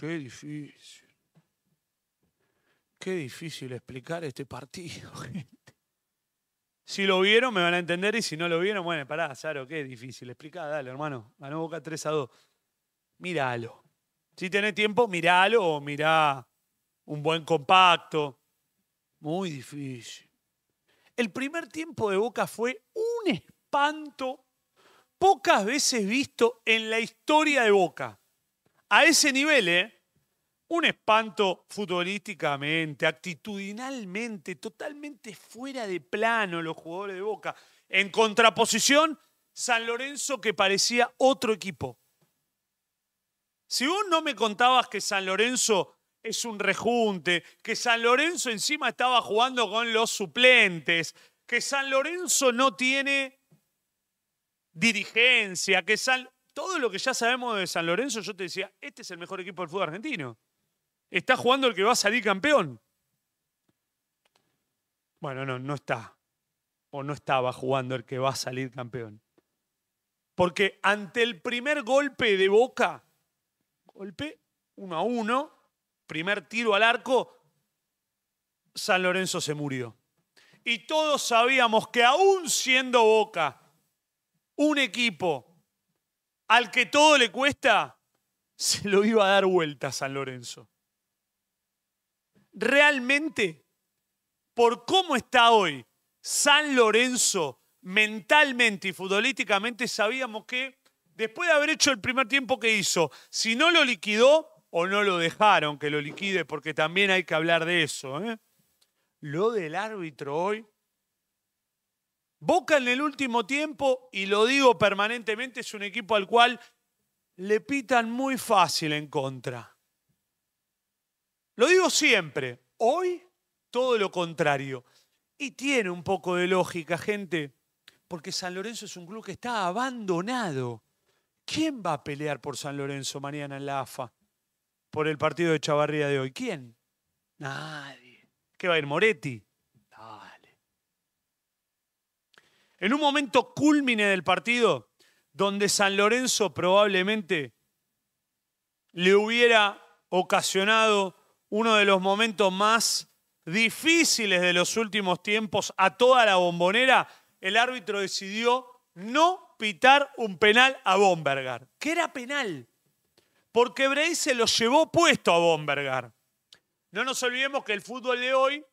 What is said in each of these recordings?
Qué difícil. Qué difícil explicar este partido, gente. Si lo vieron, me van a entender, y si no lo vieron, bueno, pará, Saro, qué difícil. Explicá, dale, hermano. Ganó Boca 3 a 2. Míralo. Si tenés tiempo, míralo o mirá un buen compacto. Muy difícil. El primer tiempo de Boca fue un espanto pocas veces visto en la historia de Boca a ese nivel, ¿eh? Un espanto futbolísticamente, actitudinalmente, totalmente fuera de plano los jugadores de Boca. En contraposición, San Lorenzo que parecía otro equipo. Si vos no me contabas que San Lorenzo es un rejunte, que San Lorenzo encima estaba jugando con los suplentes, que San Lorenzo no tiene dirigencia, que San todo lo que ya sabemos de San Lorenzo, yo te decía, este es el mejor equipo del fútbol argentino. Está jugando el que va a salir campeón. Bueno, no, no está. O no estaba jugando el que va a salir campeón. Porque ante el primer golpe de boca, golpe uno a uno, primer tiro al arco, San Lorenzo se murió. Y todos sabíamos que aún siendo boca, un equipo al que todo le cuesta, se lo iba a dar vuelta a San Lorenzo. Realmente, por cómo está hoy San Lorenzo mentalmente y futbolísticamente, sabíamos que después de haber hecho el primer tiempo que hizo, si no lo liquidó o no lo dejaron que lo liquide, porque también hay que hablar de eso. ¿eh? Lo del árbitro hoy Boca en el último tiempo, y lo digo permanentemente, es un equipo al cual le pitan muy fácil en contra. Lo digo siempre, hoy todo lo contrario. Y tiene un poco de lógica, gente, porque San Lorenzo es un club que está abandonado. ¿Quién va a pelear por San Lorenzo mañana en la AFA? Por el partido de Chavarría de hoy. ¿Quién? Nadie. ¿Qué va a ir Moretti? En un momento culmine del partido, donde San Lorenzo probablemente le hubiera ocasionado uno de los momentos más difíciles de los últimos tiempos a toda la bombonera, el árbitro decidió no pitar un penal a Bombergar, que era penal, porque Bray se lo llevó puesto a Bombergar. No nos olvidemos que el fútbol de hoy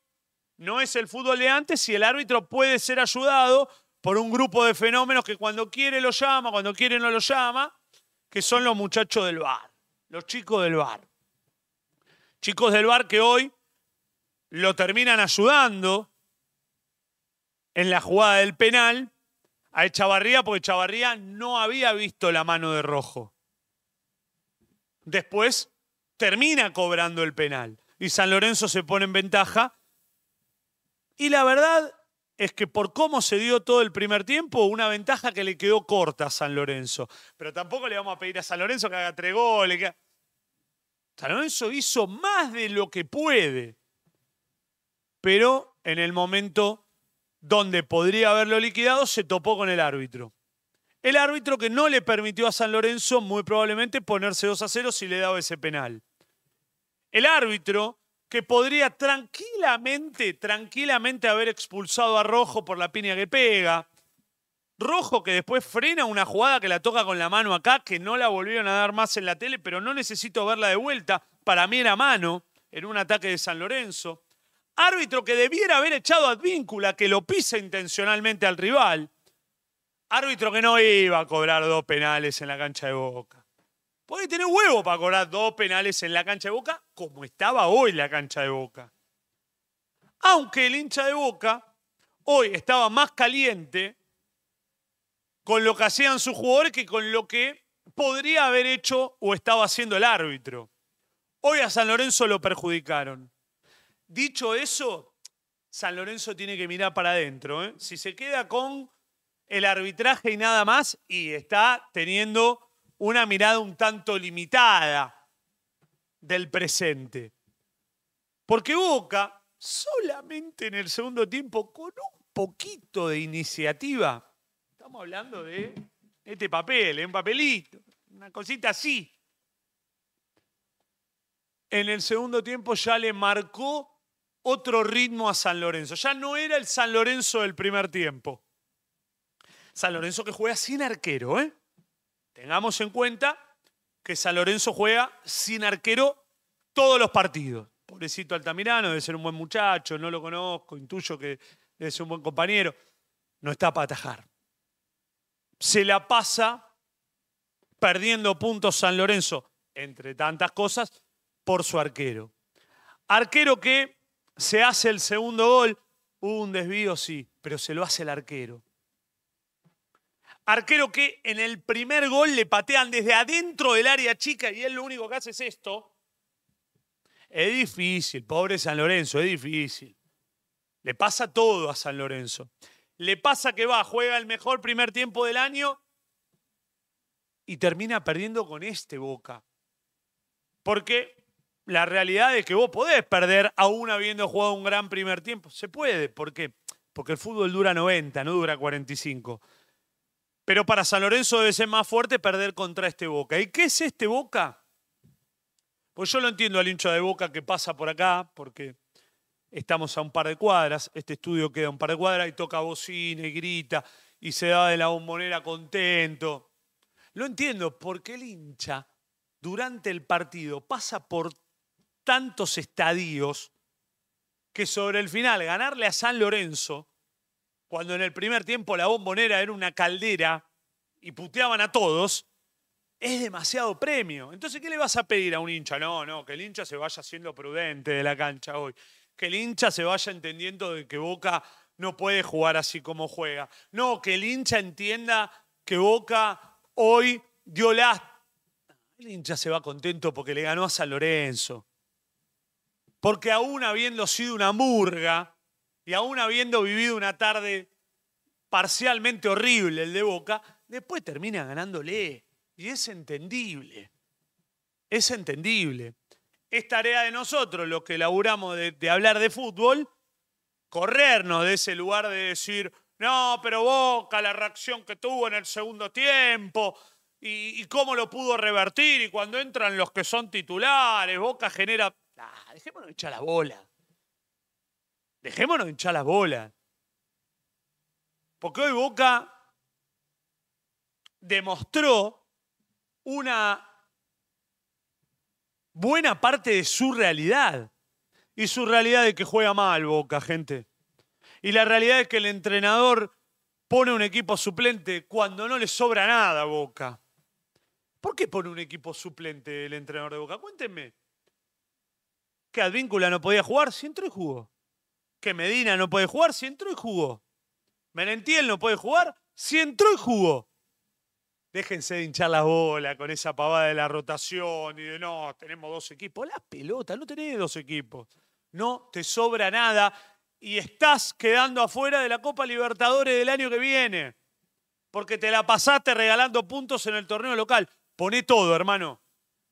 no es el fútbol de antes y el árbitro puede ser ayudado por un grupo de fenómenos que cuando quiere lo llama, cuando quiere no lo llama, que son los muchachos del bar, los chicos del bar. Chicos del bar que hoy lo terminan ayudando en la jugada del penal a Echavarría porque Echavarría no había visto la mano de rojo. Después termina cobrando el penal y San Lorenzo se pone en ventaja. Y la verdad, es que por cómo se dio todo el primer tiempo, una ventaja que le quedó corta a San Lorenzo. Pero tampoco le vamos a pedir a San Lorenzo que haga tres goles. San Lorenzo hizo más de lo que puede. Pero en el momento donde podría haberlo liquidado, se topó con el árbitro. El árbitro que no le permitió a San Lorenzo muy probablemente ponerse 2 a 0 si le daba ese penal. El árbitro que podría tranquilamente, tranquilamente haber expulsado a Rojo por la piña que pega. Rojo que después frena una jugada que la toca con la mano acá, que no la volvieron a dar más en la tele, pero no necesito verla de vuelta. Para mí era mano, en un ataque de San Lorenzo. Árbitro que debiera haber echado a Advíncula, que lo pisa intencionalmente al rival. Árbitro que no iba a cobrar dos penales en la cancha de Boca. Puede tener huevo para cobrar dos penales en la cancha de Boca, como estaba hoy la cancha de Boca. Aunque el hincha de Boca hoy estaba más caliente con lo que hacían sus jugadores que con lo que podría haber hecho o estaba haciendo el árbitro. Hoy a San Lorenzo lo perjudicaron. Dicho eso, San Lorenzo tiene que mirar para adentro. ¿eh? Si se queda con el arbitraje y nada más, y está teniendo una mirada un tanto limitada del presente. Porque Boca, solamente en el segundo tiempo, con un poquito de iniciativa, estamos hablando de este papel, ¿eh? un papelito, una cosita así. En el segundo tiempo ya le marcó otro ritmo a San Lorenzo. Ya no era el San Lorenzo del primer tiempo. San Lorenzo que juega sin arquero, ¿eh? Tengamos en cuenta que San Lorenzo juega sin arquero todos los partidos. Pobrecito Altamirano, debe ser un buen muchacho, no lo conozco, intuyo que debe ser un buen compañero. No está para atajar. Se la pasa perdiendo puntos San Lorenzo, entre tantas cosas, por su arquero. Arquero que se hace el segundo gol, hubo un desvío, sí, pero se lo hace el arquero. Arquero que en el primer gol le patean desde adentro del área chica y él lo único que hace es esto. Es difícil, pobre San Lorenzo, es difícil. Le pasa todo a San Lorenzo. Le pasa que va, juega el mejor primer tiempo del año y termina perdiendo con este Boca. Porque la realidad es que vos podés perder aún habiendo jugado un gran primer tiempo. Se puede, ¿por qué? Porque el fútbol dura 90, no dura 45. Pero para San Lorenzo debe ser más fuerte perder contra este Boca. ¿Y qué es este Boca? Pues yo lo entiendo al hincha de Boca que pasa por acá, porque estamos a un par de cuadras, este estudio queda a un par de cuadras y toca bocina y grita y se da de la bombonera contento. Lo entiendo porque el hincha durante el partido pasa por tantos estadios que sobre el final ganarle a San Lorenzo cuando en el primer tiempo la bombonera era una caldera y puteaban a todos, es demasiado premio. Entonces, ¿qué le vas a pedir a un hincha? No, no, que el hincha se vaya siendo prudente de la cancha hoy. Que el hincha se vaya entendiendo de que Boca no puede jugar así como juega. No, que el hincha entienda que Boca hoy dio las... El hincha se va contento porque le ganó a San Lorenzo. Porque aún habiendo sido una murga, y aún habiendo vivido una tarde parcialmente horrible el de Boca, después termina ganándole. Y es entendible. Es entendible. Es tarea de nosotros, los que laburamos de, hablar de fútbol, corrernos de ese lugar de decir, no, pero Boca, la reacción que tuvo en el segundo tiempo, y, cómo lo pudo revertir, y cuando entran los que son titulares, Boca genera. Ah, dejémonos echar la bola. Dejémonos hinchar las bolas. Porque hoy Boca demostró una buena parte de su realidad. Y su realidad es que juega mal Boca, gente. Y la realidad es que el entrenador pone un equipo suplente cuando no le sobra nada Boca. ¿Por qué pone un equipo suplente el entrenador de Boca? Cuéntenme. ¿Qué? Advíncula no podía jugar, si entró y jugó que Medina no puede jugar, si entró y jugó. entiendo no puede jugar, si entró y jugó. Déjense de hinchar la bola con esa pavada de la rotación y de no, tenemos dos equipos. La pelota no tenés dos equipos. No te sobra nada y estás quedando afuera de la Copa Libertadores del año que viene. Porque te la pasaste regalando puntos en el torneo local. Poné todo, hermano.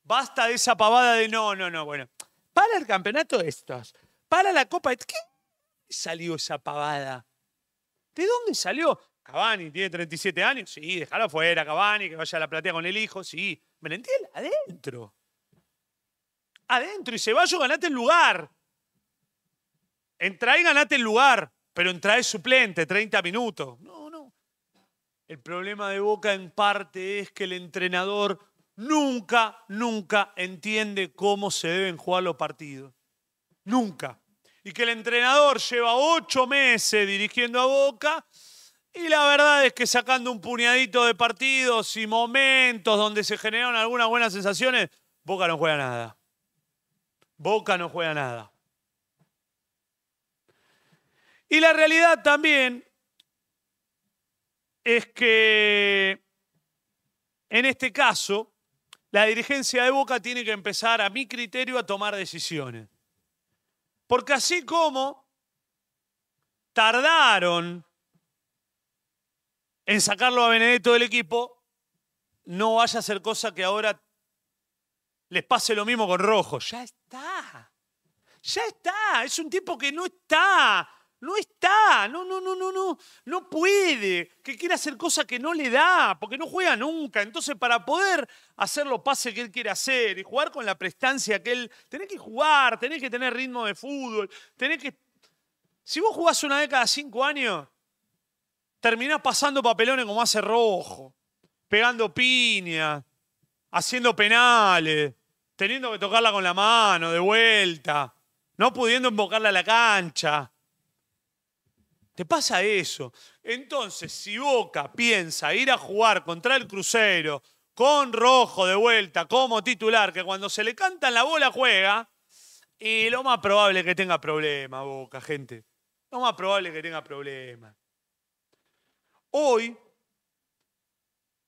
Basta de esa pavada de no, no, no. Bueno, para el campeonato de estas, para la Copa. ¿Qué salió esa pavada? ¿De dónde salió? Cabani tiene 37 años, sí, déjalo fuera, Cabani, que vaya a la platea con el hijo, sí. ¿Me Adentro. Adentro. Y Ceballos ganate el lugar. Entra y ganate el lugar, pero entra es suplente, 30 minutos. No, no. El problema de Boca en parte es que el entrenador nunca, nunca entiende cómo se deben jugar los partidos. Nunca y que el entrenador lleva ocho meses dirigiendo a Boca. Y la verdad es que sacando un puñadito de partidos y momentos donde se generaron algunas buenas sensaciones, Boca no juega nada. Boca no juega nada. Y la realidad también es que en este caso, la dirigencia de Boca tiene que empezar, a mi criterio, a tomar decisiones. Porque así como tardaron en sacarlo a Benedetto del equipo, no vaya a ser cosa que ahora les pase lo mismo con Rojo. Ya está. Ya está. Es un tipo que no está no está, no, no, no, no, no, no puede, que quiere hacer cosas que no le da, porque no juega nunca. Entonces, para poder hacer los pases que él quiere hacer y jugar con la prestancia que él, tenés que jugar, tenés que tener ritmo de fútbol, tenés que... Si vos jugás una vez cada cinco años, terminás pasando papelones como hace Rojo, pegando piña, haciendo penales, teniendo que tocarla con la mano de vuelta, no pudiendo invocarla a la cancha te pasa eso. Entonces, si Boca piensa ir a jugar contra el Crucero con Rojo de vuelta como titular, que cuando se le canta la bola juega, y lo más probable que tenga problema Boca, gente. Lo más probable que tenga problema. Hoy,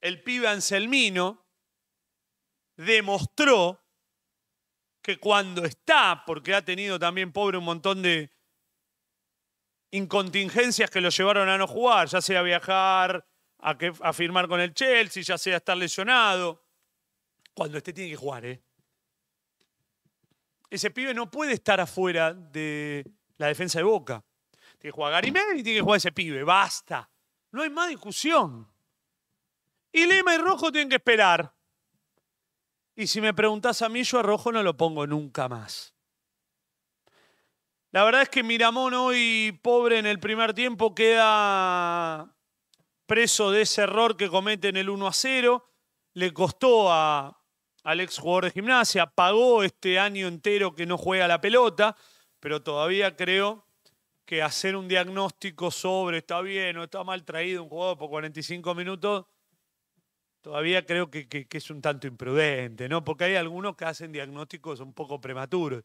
el pibe Anselmino demostró que cuando está, porque ha tenido también pobre un montón de, incontingencias que lo llevaron a no jugar, ya sea viajar, a, firmar con el Chelsea, ya sea estar lesionado. Cuando este tiene que jugar, ¿eh? Ese pibe no puede estar afuera de la defensa de Boca. Tiene que jugar Garimeldi y tiene que jugar ese pibe. Basta. No hay más discusión. Y Lima y Rojo tienen que esperar. Y si me preguntas a mí, yo a Rojo no lo pongo nunca más. La verdad es que Miramón hoy, pobre en el primer tiempo, queda preso de ese error que comete en el 1 a 0. Le costó a, al ex jugador de gimnasia, pagó este año entero que no juega la pelota, pero todavía creo que hacer un diagnóstico sobre está bien o está mal traído un jugador por 45 minutos, todavía creo que, que es un tanto imprudente, ¿no? Porque hay algunos que hacen diagnósticos un poco prematuros.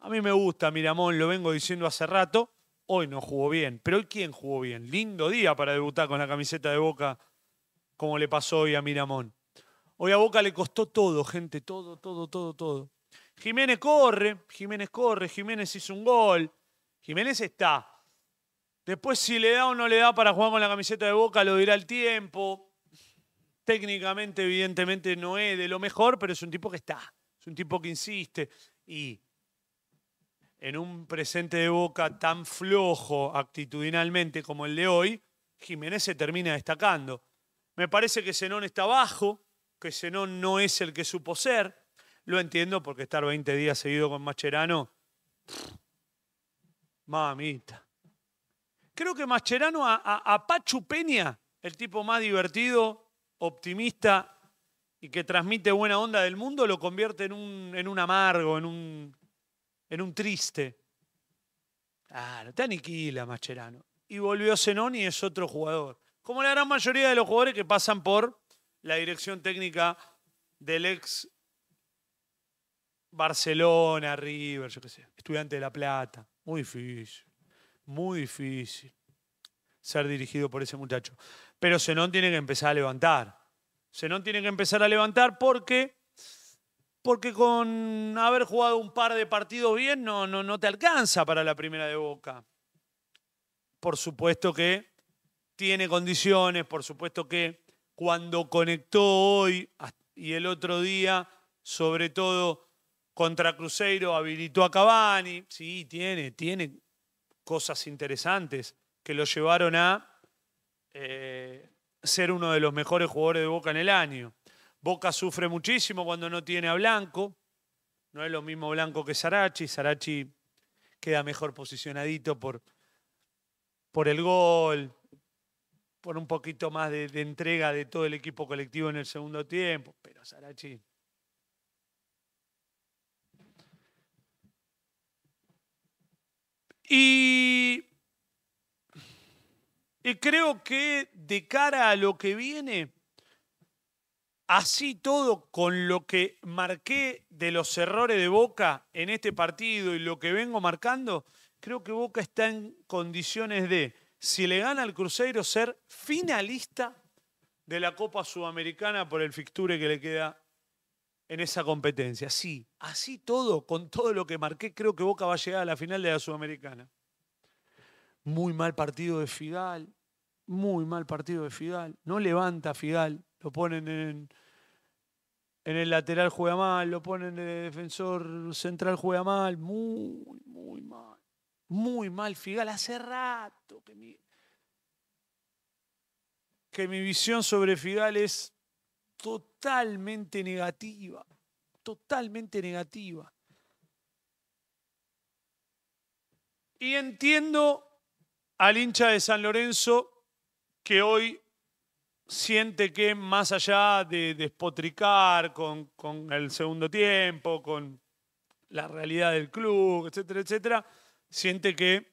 A mí me gusta Miramón, lo vengo diciendo hace rato. Hoy no jugó bien, pero hoy quién jugó bien. Lindo día para debutar con la camiseta de Boca, como le pasó hoy a Miramón. Hoy a Boca le costó todo, gente, todo, todo, todo, todo. Jiménez corre, Jiménez corre, Jiménez hizo un gol. Jiménez está. Después si le da o no le da para jugar con la camiseta de Boca, lo dirá el tiempo. Técnicamente, evidentemente, no es de lo mejor, pero es un tipo que está. Es un tipo que insiste. Y en un presente de Boca tan flojo actitudinalmente como el de hoy, Jiménez se termina destacando. Me parece que Zenón está bajo, que Zenón no es el que supo ser. Lo entiendo porque estar 20 días seguido con Macherano. mamita. Creo que Macherano a, Pachu Peña, el tipo más divertido, optimista y que transmite buena onda del mundo, lo convierte en un, en un amargo, en un en un triste. Claro, ah, te aniquila Macherano. Y volvió Zenón y es otro jugador. Como la gran mayoría de los jugadores que pasan por la dirección técnica del ex Barcelona, River, yo qué sé, estudiante de La Plata. Muy difícil, muy difícil ser dirigido por ese muchacho. Pero Zenón tiene que empezar a levantar. Zenón tiene que empezar a levantar porque porque con haber jugado un par de partidos bien no, no, no te alcanza para la primera de Boca. Por supuesto que tiene condiciones, por supuesto que cuando conectó hoy y el otro día, sobre todo contra Cruzeiro, habilitó a Cavani. Sí, tiene, tiene cosas interesantes que lo llevaron a eh, ser uno de los mejores jugadores de Boca en el año. Boca sufre muchísimo cuando no tiene a Blanco. No es lo mismo Blanco que Sarachi. Sarachi queda mejor posicionadito por, por el gol, por un poquito más de, entrega de todo el equipo colectivo en el segundo tiempo. Pero Sarachi. Y, y creo que de cara a lo que viene Así todo, con lo que marqué de los errores de Boca en este partido y lo que vengo marcando, creo que Boca está en condiciones de, si le gana al Cruzeiro, ser finalista de la Copa Sudamericana por el fixture que le queda en esa competencia. Sí, así todo, con todo lo que marqué, creo que Boca va a llegar a la final de la Sudamericana. Muy mal partido de Figal, muy mal partido de Figal, no levanta Figal, lo ponen en, en el lateral, juega mal. Lo ponen en el defensor central, juega mal. Muy, muy mal. Muy mal. Figal, hace rato que mi, que mi visión sobre Figal es totalmente negativa. Totalmente negativa. Y entiendo al hincha de San Lorenzo que hoy siente que más allá de despotricar con, con, el segundo tiempo, con la realidad del club, etcétera, etcétera, siente que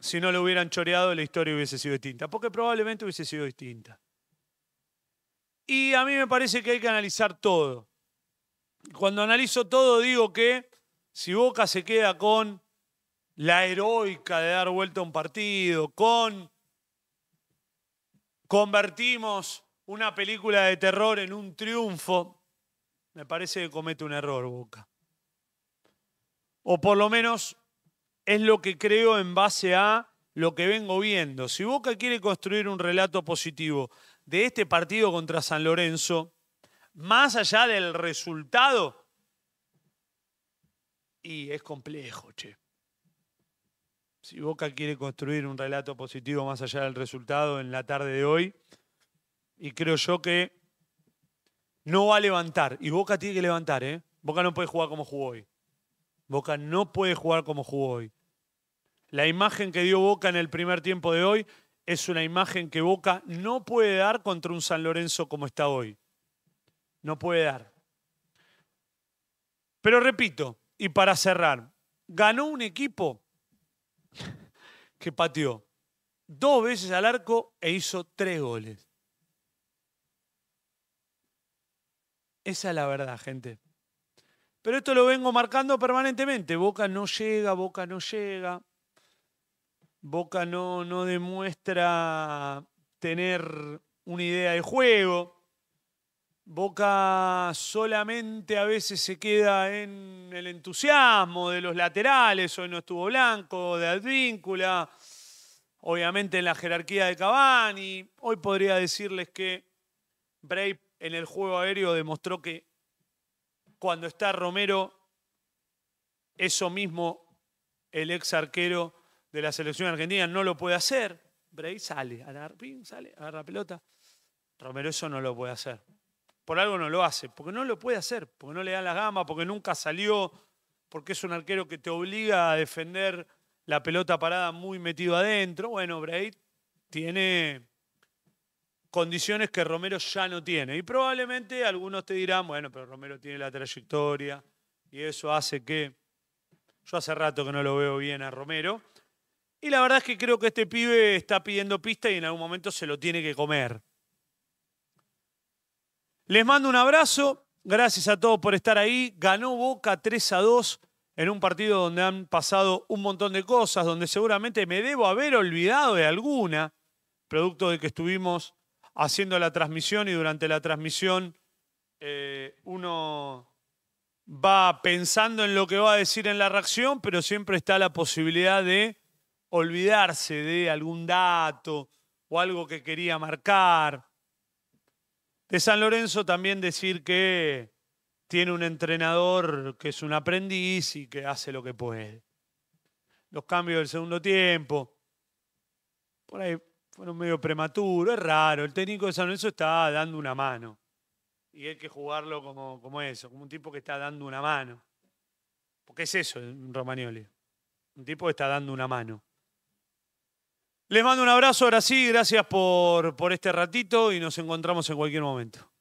si no lo hubieran choreado la historia hubiese sido distinta, porque probablemente hubiese sido distinta. Y a mí me parece que hay que analizar todo. Cuando analizo todo digo que si Boca se queda con la heroica de dar vuelta a un partido, con convertimos una película de terror en un triunfo, me parece que comete un error, Boca. O por lo menos es lo que creo en base a lo que vengo viendo. Si Boca quiere construir un relato positivo de este partido contra San Lorenzo, más allá del resultado, y es complejo, che si Boca quiere construir un relato positivo más allá del resultado en la tarde de hoy, y creo yo que no va a levantar, y Boca tiene que levantar, ¿eh? Boca no puede jugar como jugó hoy. Boca no puede jugar como jugó hoy. La imagen que dio Boca en el primer tiempo de hoy es una imagen que Boca no puede dar contra un San Lorenzo como está hoy. No puede dar. Pero repito, y para cerrar, ganó un equipo que pateó dos veces al arco e hizo tres goles. Esa es la verdad, gente. Pero esto lo vengo marcando permanentemente. Boca no llega, Boca no llega. Boca no, no demuestra tener una idea de juego. Boca solamente a veces se queda en el entusiasmo de los laterales, hoy no estuvo Blanco, de Advíncula, obviamente en la jerarquía de Cavani. Hoy podría decirles que Bray en el juego aéreo demostró que cuando está Romero, eso mismo el ex arquero de la selección argentina no lo puede hacer. Bray sale, agarra, sale, agarra pelota. Romero eso no lo puede hacer por algo no lo hace, porque no lo puede hacer, porque no le da la gama, porque nunca salió, porque es un arquero que te obliga a defender la pelota parada muy metido adentro. Bueno, Braid tiene condiciones que Romero ya no tiene. Y probablemente algunos te dirán, bueno, pero Romero tiene la trayectoria y eso hace que yo hace rato que no lo veo bien a Romero. Y la verdad es que creo que este pibe está pidiendo pista y en algún momento se lo tiene que comer. Les mando un abrazo. Gracias a todos por estar ahí. Ganó Boca 3 a 2 en un partido donde han pasado un montón de cosas, donde seguramente me debo haber olvidado de alguna, producto de que estuvimos haciendo la transmisión y durante la transmisión eh, uno va pensando en lo que va a decir en la reacción, pero siempre está la posibilidad de olvidarse de algún dato o algo que quería marcar. De San Lorenzo también decir que tiene un entrenador que es un aprendiz y que hace lo que puede. Los cambios del segundo tiempo, por ahí fueron medio prematuros, es raro. El técnico de San Lorenzo está dando una mano. Y hay que jugarlo como, como eso, como un tipo que está dando una mano. Porque es eso, Romagnoli. Un tipo que está dando una mano. Les mando un abrazo ahora sí, gracias por, por este ratito y nos encontramos en cualquier momento.